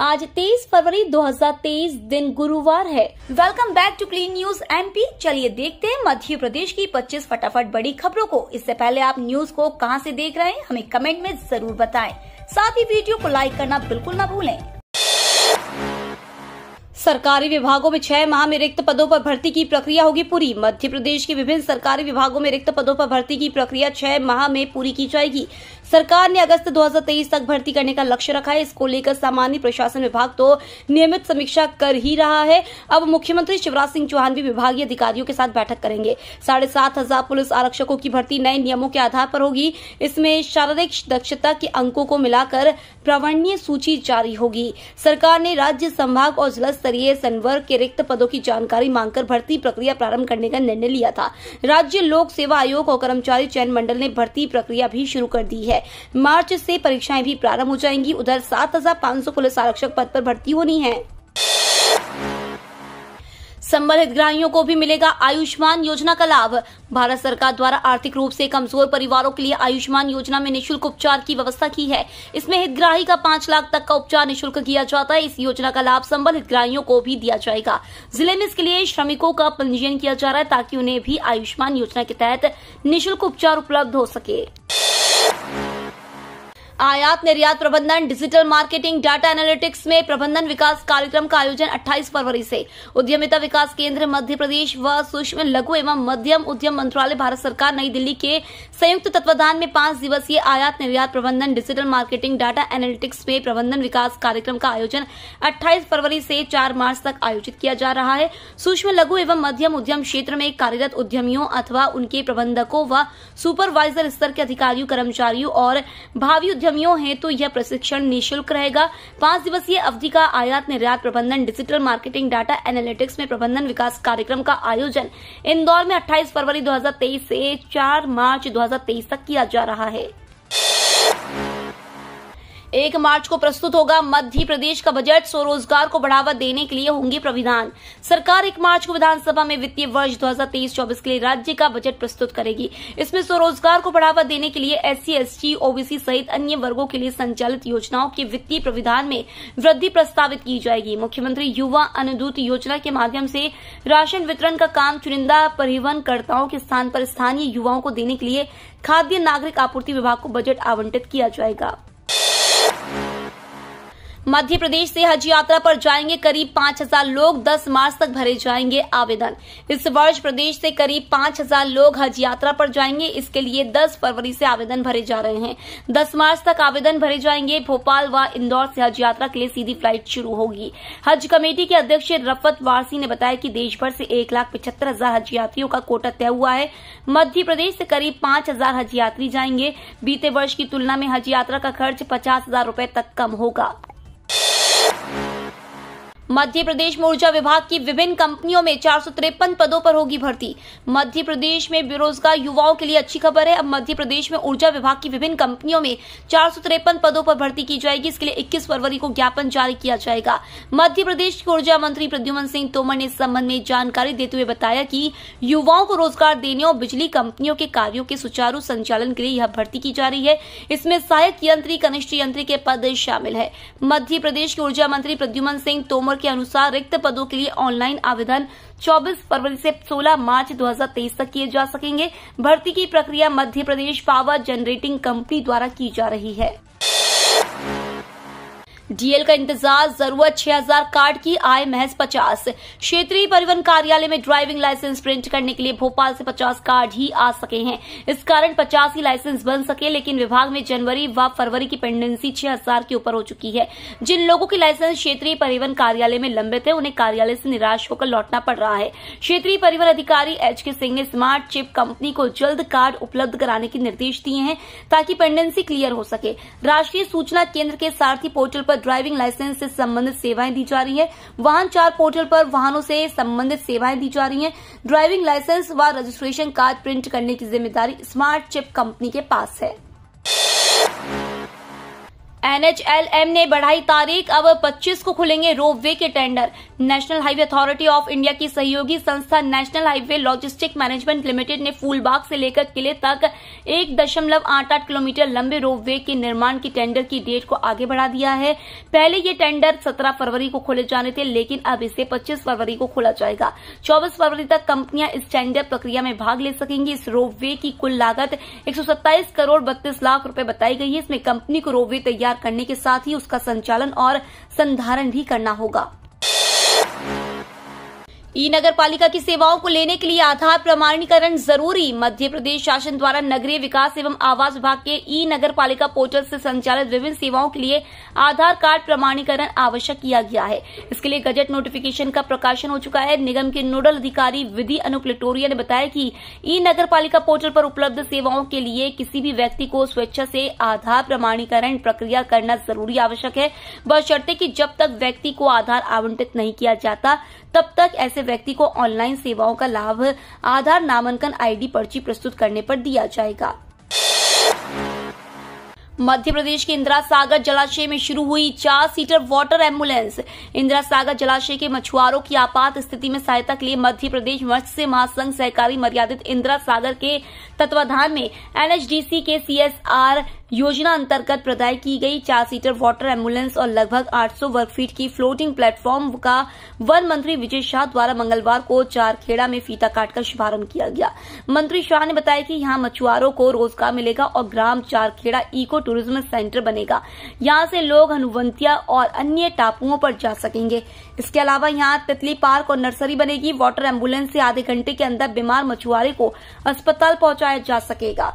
आज 23 फरवरी 2023 दिन गुरुवार है welcome back to clean news MP चलिए देखते हैं मध्य प्रदेश की 25 फटाफट बड़ी खबरों को इससे पहले आप न्यूज को कहां से देख रहे हैं हमें कमेंट में जरूर बताएं साथ ही वीडियो को लाइक करना बिल्कुल न भूलें सरकारी विभागों में छह माह में रिक्त पदों पर भर्ती की प्रक्रिया होगी पूरी मध्य प्रदेश के विभिन्न सरकारी विभागों में रिक्त पदों पर भर्ती की प्रक्रिया छह माह में पूरी की जाएगी सरकार ने अगस्त 2023 तक भर्ती करने का लक्ष्य रखा है इसको लेकर सामान्य प्रशासन विभाग तो नियमित समीक्षा कर ही रहा है अब मुख्यमंत्री शिवराज सिंह चौहान भी विभागीय अधिकारियों के साथ बैठक करेंगे साढ़े सात हजार पुलिस आरक्षकों की भर्ती नए नियमों के आधार पर होगी इसमें शारीरिक दक्षता के अंकों को मिलाकर प्रवण्य सूची जारी होगी सरकार ने राज्य संभाग और जिला स्तरीय संवर्ग के रिक्त पदों की जानकारी मांगकर भर्ती प्रक्रिया प्रारंभ करने का निर्णय लिया था राज्य लोक सेवा आयोग और कर्मचारी चयन मंडल ने भर्ती प्रक्रिया भी शुरू कर दी है मार्च से परीक्षाएं भी प्रारंभ हो जाएंगी उधर सात पुलिस आरक्षक पद पर भर्ती होनी है संबंधित हितग्राहियों को भी मिलेगा आयुष्मान योजना का लाभ भारत सरकार द्वारा आर्थिक रूप से कमजोर परिवारों के लिए आयुष्मान योजना में निशुल्क उपचार की व्यवस्था की है इसमें हितग्राही का पांच लाख तक का उपचार निशुल्क किया जाता है इस योजना का लाभ संबल हितग्राहियों को भी दिया जाएगा जिले में इसके लिए श्रमिकों का पंजीयन किया जा रहा है ताकि उन्हें भी आयुष्मान योजना के तहत निःशुल्क उपचार उपलब्ध हो सके आयात निर्यात प्रबंधन डिजिटल मार्केटिंग डाटा एनालिटिक्स में प्रबंधन विकास कार्यक्रम का आयोजन 28 फरवरी से उद्यमिता विकास केंद्र मध्य प्रदेश व सूक्ष्म लघु एवं मध्यम उद्यम मंत्रालय भारत सरकार नई दिल्ली के संयुक्त तत्वाधान में पांच दिवसीय आयात निर्यात प्रबंधन डिजिटल मार्केटिंग डाटा एनालिटिक्स में प्रबंधन विकास कार्यक्रम का आयोजन अट्ठाईस फरवरी से चार मार्च तक आयोजित किया जा रहा है सूक्ष्म लघु एवं मध्यम उद्यम क्षेत्र में कार्यरत उद्यमियों अथवा उनके प्रबंधकों व सुपरवाइजर स्तर के अधिकारियों कर्मचारियों और भावी उद्यम कर्मियों हैं तो यह प्रशिक्षण निःशुल्क रहेगा पांच दिवसीय अवधि का आयात निर्यात प्रबंधन डिजिटल मार्केटिंग डाटा एनालिटिक्स में प्रबंधन विकास कार्यक्रम का आयोजन इंदौर में 28 फरवरी 2023 से 4 मार्च 2023 तक किया जा रहा है एक मार्च को प्रस्तुत होगा मध्य प्रदेश का बजट स्वरोजगार को बढ़ावा देने के लिए होंगे प्रविधान सरकार एक मार्च को विधानसभा में वित्तीय वर्ष 2023-24 के लिए राज्य का बजट प्रस्तुत करेगी इसमें स्वरोजगार को बढ़ावा देने के लिए एस सी ओबीसी सहित अन्य वर्गो के लिए संचालित योजनाओं के वित्तीय प्रविधान में वृद्धि प्रस्तावित की जाएगी मुख्यमंत्री युवा अनुदूत योजना के माध्यम से राशन वितरण का काम चुनिंदा परिवहनकर्ताओं के स्थान पर स्थानीय युवाओं को देने के लिए खाद्य नागरिक आपूर्ति विभाग को बजट आवंटित किया जाएगा मध्य प्रदेश से हज यात्रा पर जाएंगे करीब 5000 लोग 10 मार्च तक भरे जाएंगे आवेदन इस वर्ष प्रदेश से करीब 5000 लोग हज यात्रा पर जाएंगे इसके लिए 10 फरवरी से आवेदन भरे जा रहे हैं 10 मार्च तक आवेदन भरे जाएंगे भोपाल व इंदौर से हज यात्रा के लिए सीधी फ्लाइट शुरू होगी हज कमेटी के अध्यक्ष रफत वारसी ने बताया कि देश भर से एक लाख हजार हज यात्रियों का कोटा तय हुआ है मध्य प्रदेश से करीब पांच हजार हज यात्री जाएंगे बीते वर्ष की तुलना में हज यात्रा का खर्च पचास हजार तक कम होगा मध्य प्रदेश में ऊर्जा विभाग की विभिन्न कंपनियों में चार पदों पर होगी भर्ती मध्य प्रदेश में बेरोजगार युवाओं के लिए अच्छी खबर है अब मध्य प्रदेश में ऊर्जा विभाग की विभिन्न कंपनियों में चार पदों पर भर्ती की जाएगी इसके लिए इक्कीस फरवरी को ज्ञापन जारी किया जाएगा मध्य प्रदेश के ऊर्जा मंत्री प्रद्युमन सिंह तोमर ने इस संबंध में जानकारी देते हुए बताया कि युवाओं को रोजगार देने और बिजली कंपनियों के कार्यो के सुचारू संचालन के लिए यह भर्ती की जा रही है इसमें सहायक यंत्री कनिष्ठ यंत्री के पद शामिल है मध्य प्रदेश के ऊर्जा मंत्री प्रद्युमन सिंह तोमर के अनुसार रिक्त पदों के लिए ऑनलाइन आवेदन 24 फरवरी से 16 मार्च 2023 तक किए जा सकेंगे भर्ती की प्रक्रिया Madhya Pradesh power generating company द्वारा की जा रही है डीएल का इंतजार जरूरत 6000 कार्ड की आय महज 50 क्षेत्रीय परिवहन कार्यालय में ड्राइविंग लाइसेंस प्रिंट करने के लिए भोपाल से 50 कार्ड ही आ सके हैं इस कारण 50 ही लाइसेंस बन सके लेकिन विभाग में जनवरी व फरवरी की पेंडेंसी 6000 के ऊपर हो चुकी है जिन लोगों की लाइसेंस क्षेत्रीय परिवहन कार्यालय में लंबित है उन्हें कार्यालय से निराश होकर लौटना पड़ रहा है क्षेत्रीय परिवहन अधिकारी एच के सिंह ने स्मार्ट चिप कंपनी को जल्द कार्ड उपलब्ध कराने के निर्देश दिए हैं ताकि पेंडेंसी क्लियर हो सके राष्ट्रीय सूचना केंद्र के सारथी पोर्टल पर ड्राइविंग लाइसेंस से संबंधित सेवाएं दी जा रही है वाहन चार पोर्टल पर वाहनों से संबंधित सेवाएं दी जा रही है ड्राइविंग लाइसेंस व रजिस्ट्रेशन कार्ड प्रिंट करने की जिम्मेदारी स्मार्ट चिप कंपनी के पास है एनएचएलएम ने बढ़ाई तारीख अब 25 को खुलेंगे वे के tender national highway authority of India की सहयोगी संस्था national highway logistic management limited ने फूलबाग से लेकर किले तक एक दशमलव आठ आठ किलोमीटर लंबे रोपवे के निर्माण की टेंडर की डेट को आगे बढ़ा दिया है पहले ये टेंडर सत्रह फरवरी को खोले जाने थे लेकिन अब इसे पच्चीस फरवरी को खोला जाएगा चौबीस फरवरी तक कंपनियां इस टेंडर प्रक्रिया में भाग ले सकेंगी इस रोपवे की कुल लागत एक करोड़ बत्तीस लाख रूपये बताई गई है इसमें कंपनी को रोपवे तैयार करने के साथ ही उसका संचालन और संधारण भी करना होगा ई नगर पालिका की सेवाओं को लेने के लिए आधार प्रमाणीकरण जरूरी मध्य प्रदेश शासन द्वारा नगरीय विकास एवं आवास विभाग के ई नगर पालिका पोर्टल से संचालित विभिन्न सेवाओं के लिए आधार कार्ड प्रमाणीकरण आवश्यक किया गया है इसके लिए गजट नोटिफिकेशन का प्रकाशन हो चुका है निगम के नोडल अधिकारी विधि अनुप्लेटोरिया ने बताया कि ई नगर पालिका पोर्टल पर उपलब्ध सेवाओं के लिए किसी भी व्यक्ति को स्वेच्छा से आधार प्रमाणीकरण प्रक्रिया करना जरूरी आवश्यक है बशर्ते की जब तक व्यक्ति को आधार आवंटित नहीं किया जाता तब तक ऐसे व्यक्ति को ऑनलाइन सेवाओं का लाभ आधार नामांकन आईडी पर्ची प्रस्तुत करने पर दिया जाएगा मध्य प्रदेश के इंदिरा सागर जलाशय में शुरू हुई चार seater water ambulance Indira Sagar जलाशय के मछुआरों की आपात स्थिति में सहायता के लिए मध्य प्रदेश मत्स्य महासंघ सहकारी मर्यादित इंदिरा सागर के तत्वाधान में एनएचडीसी के सीएसआर योजना अंतर्गत प्रदाय की गई चार सीटर वाटर एम्बुलेंस और लगभग 800 वर्ग फीट की फ्लोटिंग प्लेटफॉर्म का वन मंत्री विजय शाह द्वारा मंगलवार को चारखेड़ा में फीता काटकर शुभारंभ किया गया मंत्री शाह ने बताया कि यहां मछुआरों को रोजगार मिलेगा और ग्राम चारखेड़ा इको टूरिज्म सेंटर बनेगा यहाँ से लोग हनुवंतिया और अन्य टापुओं पर जा सकेंगे इसके अलावा यहाँ तितली पार्क और नर्सरी बनेगी वाटर एम्बुलेंस से आधे घंटे के अंदर बीमार मछुआरे को अस्पताल पहुंचाया जा सकेगा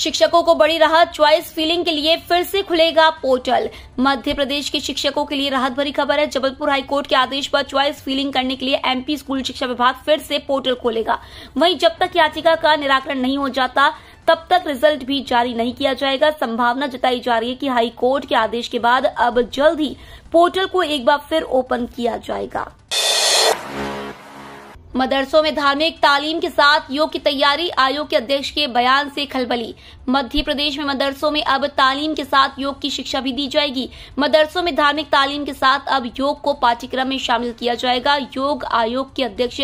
शिक्षकों को बड़ी राहत च्वाइस फिलिंग के लिए फिर से खुलेगा पोर्टल मध्य प्रदेश के शिक्षकों के लिए राहत भरी खबर है जबलपुर हाईकोर्ट के आदेश पर च्वाइस फिलिंग करने के लिए एमपी स्कूल शिक्षा विभाग फिर से पोर्टल खोलेगा वहीं जब तक याचिका का निराकरण नहीं हो जाता तब तक रिजल्ट भी जारी नहीं किया जाएगा संभावना जताई जा रही है कि हाईकोर्ट के आदेश के बाद अब जल्द ही पोर्टल को एक बार फिर ओपन किया जाएगा मदरसों में धार्मिक तालीम के साथ योग की तैयारी आयोग के अध्यक्ष के बयान से खलबली मध्य प्रदेश में मदरसों में अब तालीम के साथ योग की शिक्षा भी दी जाएगी मदरसों में धार्मिक तालीम के साथ अब योग को पाठ्यक्रम में शामिल किया जाएगा योग आयोग के अध्यक्ष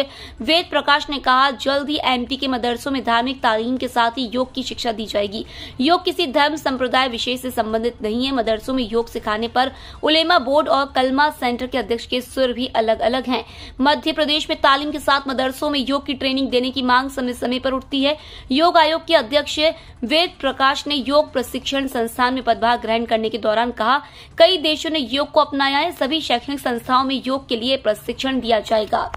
वेद प्रकाश ने कहा जल्द ही एम के मदरसों में धार्मिक तालीम के साथ ही योग की शिक्षा दी जाएगी योग किसी धर्म संप्रदाय विशेष से संबंधित नहीं है मदरसों में योग सिखाने पर उलेमा बोर्ड और कलमा सेंटर के अध्यक्ष के सुर भी अलग अलग हैं मध्य प्रदेश में तालीम के साथ मदरसों में योग की ट्रेनिंग देने की मांग समय समय पर उठती है योग आयोग के अध्यक्ष वेद प्रकाश ने योग प्रशिक्षण संस्थान में पदभार ग्रहण करने के दौरान कहा कई देशों ने योग को अपनाया है सभी शैक्षणिक संस्थाओं में योग के लिए प्रशिक्षण दिया जाएगा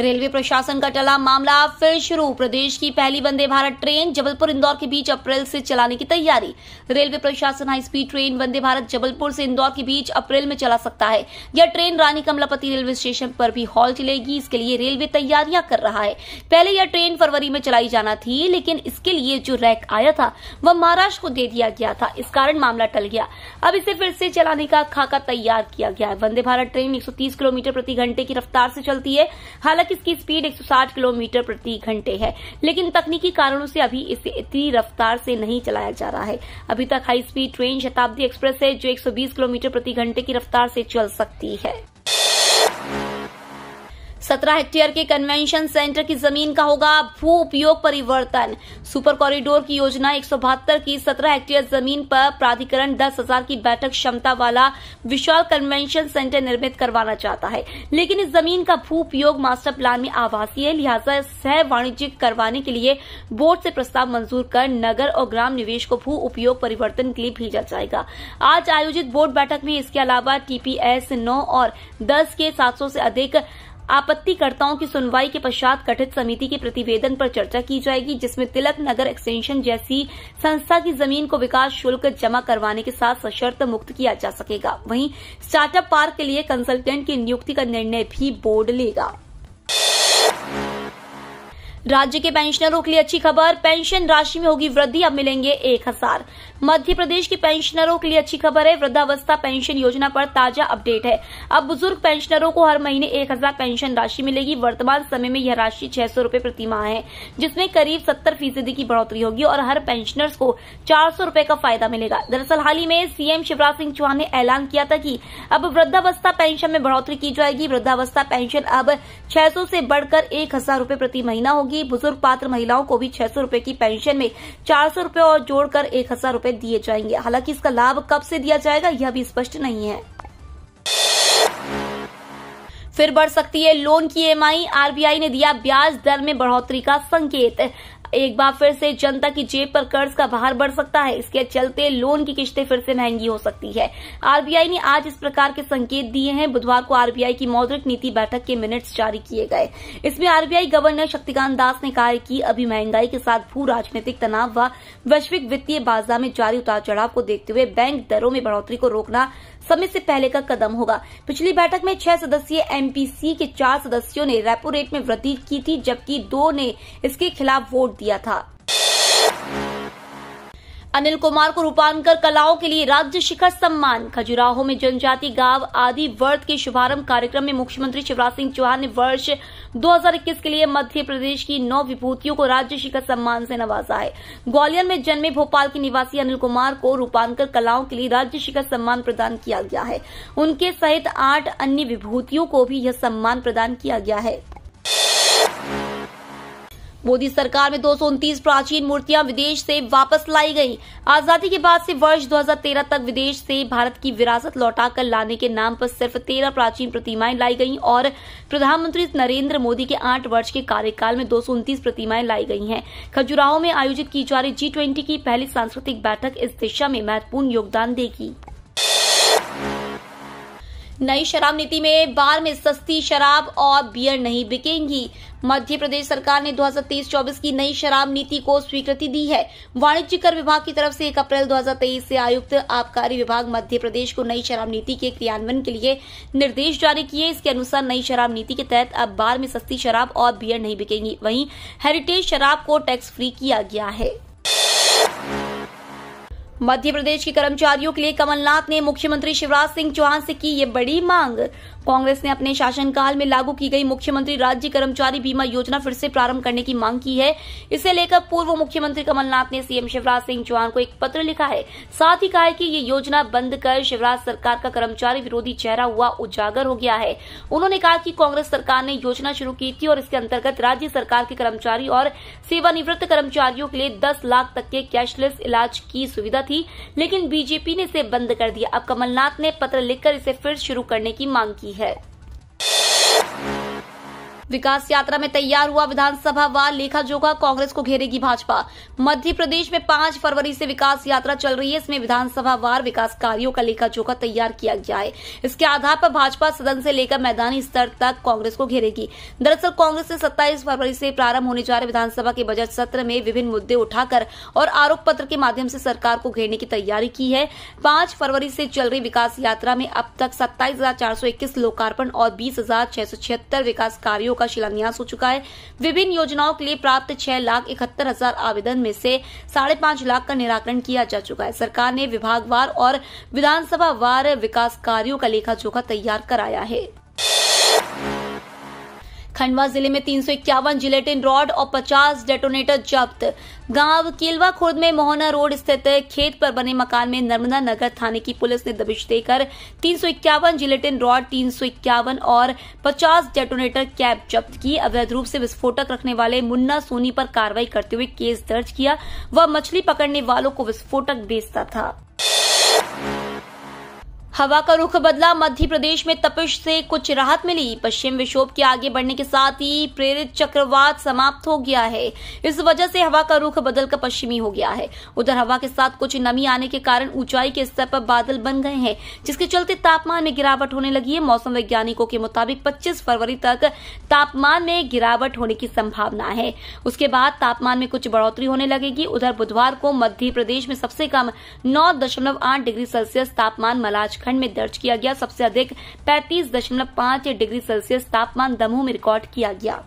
रेलवे प्रशासन का टला मामला फिर शुरू प्रदेश की पहली वंदे भारत ट्रेन जबलपुर इंदौर के बीच अप्रैल से चलाने की तैयारी रेलवे प्रशासन high speed train Vande Bharat Jabalpur से इंदौर के बीच अप्रैल में चला सकता है यह train Rani Kamlapati railway station पर भी हॉल चलेगी इसके लिए रेलवे तैयारियां कर रहा है पहले यह ट्रेन फरवरी में चलाई जाना थी लेकिन इसके लिए जो रैक आया था वह महाराष्ट्र को दे दिया गया था इस कारण मामला टल गया अब इसे फिर से चलाने का खाका तैयार किया गया है वंदे भारत ट्रेन एक किलोमीटर प्रति घंटे की रफ्तार से चलती है हालांकि हालांकि इसकी स्पीड 160 किलोमीटर प्रति घंटे है लेकिन तकनीकी कारणों से अभी इसे इतनी रफ्तार से नहीं चलाया जा रहा है अभी तक high speed train Shatabdi express है जो 120 किलोमीटर प्रति घंटे की रफ्तार से चल सकती है सत्रह हेक्टेयर के कन्वेंशन सेंटर की जमीन का होगा भू उपयोग परिवर्तन सुपर कॉरिडोर की योजना एक की सत्रह हेक्टेयर जमीन पर प्राधिकरण दस हजार की बैठक क्षमता वाला विशाल कन्वेंशन सेंटर निर्मित करवाना चाहता है लेकिन इस जमीन का भू उपयोग मास्टर प्लान में आवासीय है लिहाजा सह वाणिज्यिक करवाने के लिए बोर्ड से प्रस्ताव मंजूर कर नगर और ग्राम निवेश को भू उपयोग परिवर्तन के लिए भेजा जाएगा आज आयोजित बोर्ड बैठक में इसके अलावा टीपीएस नौ और दस के सात से अधिक आपत्तिकर्ताओं की सुनवाई के पश्चात गठित समिति के प्रतिवेदन पर चर्चा की जाएगी जिसमें तिलक नगर एक्सटेंशन जैसी संस्था की जमीन को विकास शुल्क जमा करवाने के साथ सशर्त मुक्त किया जा सकेगा वहीं स्टार्टअप पार्क के लिए कंसल्टेंट की नियुक्ति का निर्णय भी बोर्ड लेगा राज्य के पेंशनरों के लिए अच्छी खबर पेंशन राशि में होगी वृद्धि अब मिलेंगे एक हजार मध्य प्रदेश के पेंशनरों के लिए अच्छी खबर है वृद्धावस्था पेंशन योजना पर ताजा अपडेट है अब बुजुर्ग पेंशनरों को हर महीने एक हजार पेंशन राशि मिलेगी वर्तमान समय में यह राशि छह सौ रूपये प्रति माह है जिसमें करीब सत्तर फीसदी की बढ़ोतरी होगी और हर पेंशनर्स को चार सौ रूपये का फायदा मिलेगा दरअसल हाल ही में सीएम शिवराज सिंह चौहान ने ऐलान किया था कि अब वृद्धावस्था पेंशन में बढ़ोतरी की जाएगी वृद्धावस्था पेंशन अब छह सौ से बढ़कर एक हजार रूपये प्रति महीना होगी होगी बुजुर्ग पात्र महिलाओं को भी छह सौ रूपये की पेंशन में चार सौ रूपये और जोड़कर एक हजार रूपये दिए जाएंगे हालांकि इसका लाभ कब से दिया जाएगा यह भी स्पष्ट नहीं है फिर बढ़ सकती है लोन की एमआई e आरबीआई ने दिया ब्याज दर में बढ़ोतरी का संकेत एक बार फिर से जनता की जेब पर कर्ज का भार बढ़ सकता है इसके चलते लोन की किश्तें फिर से महंगी हो सकती है आरबीआई ने आज इस प्रकार के संकेत दिए हैं बुधवार को आरबीआई की मौद्रिक नीति बैठक के मिनट्स जारी किए गए इसमें आरबीआई गवर्नर शक्तिकांत दास ने कहा कि अभी महंगाई के साथ भू राजनीतिक तनाव व वैश्विक वित्तीय बाजार में जारी उतार चढ़ाव को देखते हुए बैंक दरों में बढ़ोतरी को रोकना समय से पहले का कदम होगा पिछली बैठक में छह सदस्यीय एमपीसी के चार सदस्यों ने रेपो रेट में वृद्धि की थी जबकि दो ने इसके खिलाफ वोट रोक दिया था अनिल कुमार को रूपांकर कलाओं के लिए राज्य शिखर सम्मान खजुराहो में जनजाति गांव आदि वर्त के शुभारंभ कार्यक्रम में मुख्यमंत्री शिवराज सिंह चौहान ने वर्ष 2021 के लिए मध्य प्रदेश की नौ विभूतियों को राज्य शिखर सम्मान से नवाजा है ग्वालियर में जन्मे भोपाल के निवासी अनिल कुमार को रूपांकर कलाओं के लिए राज्य शिखर सम्मान प्रदान किया गया है उनके सहित आठ अन्य विभूतियों को भी यह सम्मान प्रदान किया गया है मोदी सरकार में दो प्राचीन मूर्तियां विदेश से वापस लाई गई आजादी के बाद से वर्ष 2013 तक विदेश से भारत की विरासत लौटाकर लाने के नाम पर सिर्फ तेरह प्राचीन प्रतिमाएं लाई गई और प्रधानमंत्री नरेंद्र मोदी के आठ वर्ष के कार्यकाल में दो प्रतिमाएं लाई गई हैं खजुराहो में आयोजित की जा रही जी की पहली सांस्कृतिक बैठक इस दिशा में महत्वपूर्ण योगदान देगी नई शराब नीति में बार में सस्ती शराब और बियर नहीं बिकेंगी मध्य प्रदेश सरकार ने 2023-24 की नई शराब नीति को स्वीकृति दी है वाणिज्य कर विभाग की तरफ से 1 अप्रैल 2023 से आयुक्त आबकारी विभाग मध्य प्रदेश को नई शराब नीति के क्रियान्वयन के लिए निर्देश जारी किए इसके अनुसार नई शराब नीति के तहत अब बार में सस्ती शराब और बियर नहीं बिकेंगी वहीं हेरिटेज शराब को टैक्स फ्री किया गया है मध्य प्रदेश के कर्मचारियों के लिए कमलनाथ ने मुख्यमंत्री शिवराज सिंह चौहान से की ये बड़ी मांग कांग्रेस ने अपने शासनकाल में लागू की गई मुख्यमंत्री राज्य कर्मचारी बीमा योजना फिर से प्रारंभ करने की मांग की है इसे लेकर पूर्व मुख्यमंत्री कमलनाथ ने सीएम शिवराज सिंह चौहान को एक पत्र लिखा है साथ ही कहा है कि ये योजना बंद कर शिवराज सरकार का कर्मचारी विरोधी चेहरा हुआ उजागर हो गया है उन्होंने कहा कि कांग्रेस सरकार ने योजना शुरू की थी और इसके अंतर्गत राज्य सरकार के कर्मचारी और सेवानिवृत्त कर्मचारियों के लिए दस लाख तक के कैशलेस इलाज की सुविधा थी थी लेकिन बीजेपी ने इसे बंद कर दिया अब कमलनाथ ने पत्र लिखकर इसे फिर शुरू करने की मांग की है विकास यात्रा में तैयार हुआ विधानसभा व लेखा जोखा कांग्रेस को घेरेगी भाजपा मध्य प्रदेश में पांच फरवरी से विकास यात्रा चल रही है इसमें विधानसभा वार विकास कार्यो का लेखा जोखा तैयार किया जाए इसके आधार पर भाजपा सदन से लेकर मैदानी स्तर तक कांग्रेस को घेरेगी दरअसल कांग्रेस ने सत्ताईस फरवरी से प्रारंभ होने जा रहे विधानसभा के बजट सत्र में विभिन्न मुद्दे उठाकर और आरोप पत्र के माध्यम से सरकार को घेरने की तैयारी की है पांच फरवरी से चल रही विकास यात्रा में अब तक सत्ताईस लोकार्पण और बीस विकास कार्यो कार्यो का शिलान्यास हो चुका है विभिन्न योजनाओं के लिए प्राप्त छह लाख इकहत्तर हजार आवेदन में से साढ़े पांच लाख का निराकरण किया जा चुका है सरकार ने विभागवार और विधानसभा वार विकास कार्यो का लेखा जोखा तैयार कराया है खंडवा जिले में तीन सौ इक्यावन जिलेटिन रॉड और 50 डेटोनेटर जब्त गांव केलवा खुर्द में मोहना रोड स्थित खेत पर बने मकान में नर्मदा नगर थाने की पुलिस ने दबिश देकर तीन सौ इक्यावन जिलेटिन रॉड तीन सौ इक्यावन और 50 डेटोनेटर कैप जब्त की अवैध रूप से विस्फोटक रखने वाले मुन्ना सोनी पर कार्रवाई करते हुए केस दर्ज किया वह मछली पकड़ने वालों को विस्फोटक बेचता था हवा का रुख बदला मध्य प्रदेश में तपिश से कुछ राहत मिली पश्चिम विक्षोभ के आगे बढ़ने के साथ ही प्रेरित चक्रवात समाप्त हो गया है इस वजह से हवा का रुख बदलकर पश्चिमी हो गया है उधर हवा के साथ कुछ नमी आने के कारण ऊंचाई के स्तर पर बादल बन गए हैं जिसके चलते तापमान में गिरावट होने लगी है मौसम वैज्ञानिकों के मुताबिक पच्चीस फरवरी तक तापमान में गिरावट होने की संभावना है उसके बाद तापमान में कुछ बढ़ोतरी होने लगेगी उधर बुधवार को मध्य प्रदेश में सबसे कम नौ डिग्री सेल्सियस तापमान मलाज पंचखंड में दर्ज किया गया सबसे अधिक पैंतीस डिग्री सेल्सियस तापमान दमोह में रिकॉर्ड किया गया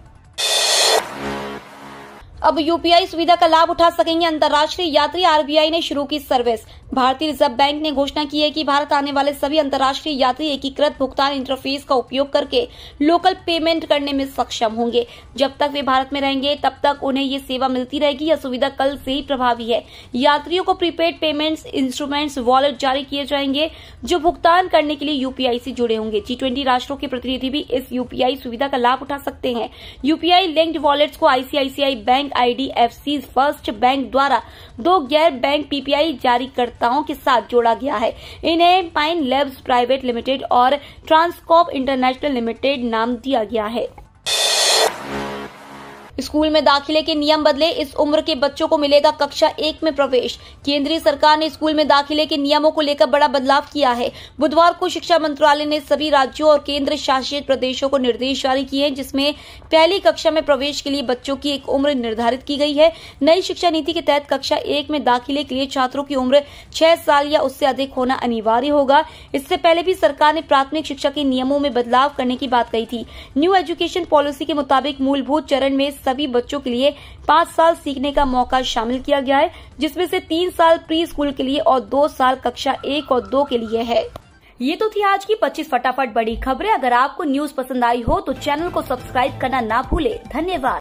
अब यूपीआई सुविधा का लाभ उठा सकेंगे अंतर्राष्ट्रीय यात्री आरबीआई ने शुरू की सर्विस भारतीय रिजर्व बैंक ने घोषणा की है कि भारत आने वाले सभी अंतर्राष्ट्रीय यात्री एकीकृत भुगतान इंटरफेस का उपयोग करके लोकल पेमेंट करने में सक्षम होंगे जब तक वे भारत में रहेंगे तब तक उन्हें ये सेवा मिलती रहेगी यह सुविधा कल से ही प्रभावी है यात्रियों को प्रीपेड पेमेंट इंस्ट्रूमेंट वॉलेट जारी किए जाएंगे जो भुगतान करने के लिए यूपीआई से जुड़े होंगे जी राष्ट्रों के प्रतिनिधि भी इस यूपीआई सुविधा का लाभ उठा सकते हैं यूपीआई लिंक्ड वॉलेट्स को ICICI bank IDFC first bank द्वारा दो गैर बैंक पीपीआई जारीकर्ताओं के साथ जोड़ा गया है इन्हें पाइन लैब्स प्राइवेट लिमिटेड और ट्रांसकॉप इंटरनेशनल लिमिटेड नाम दिया गया है स्कूल में दाखिले के नियम बदले इस उम्र के बच्चों को मिलेगा कक्षा एक में प्रवेश केंद्रीय सरकार ने स्कूल में दाखिले के नियमों को लेकर बड़ा बदलाव किया है बुधवार को शिक्षा मंत्रालय ने सभी राज्यों और केंद्र शासित प्रदेशों को निर्देश जारी किए जिसमें पहली कक्षा में प्रवेश के लिए बच्चों की एक उम्र निर्धारित की गई है नई शिक्षा नीति के तहत कक्षा एक में दाखिले के लिए छात्रों की उम्र छह साल या उससे अधिक होना अनिवार्य होगा इससे पहले भी सरकार ने प्राथमिक शिक्षा के नियमों में बदलाव करने की बात कही थी न्यू एजुकेशन पॉलिसी के मुताबिक मूलभूत चरण में सभी बच्चों के लिए पांच साल सीखने का मौका शामिल किया गया है जिसमें से तीन साल प्री स्कूल के लिए और दो साल कक्षा एक और दो के लिए है ये तो थी आज की पच्चीस फटाफट बड़ी खबरें अगर आपको न्यूज पसंद आई हो तो चैनल को सब्सक्राइब करना ना भूले धन्यवाद